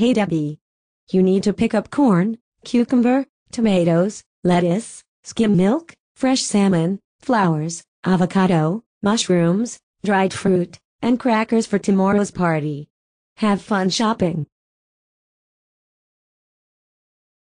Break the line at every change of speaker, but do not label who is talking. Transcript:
Hey Debbie. You need to pick up corn, cucumber, tomatoes, lettuce, skim milk, fresh salmon, flowers, avocado, mushrooms, dried fruit, and crackers for tomorrow's party. Have fun shopping.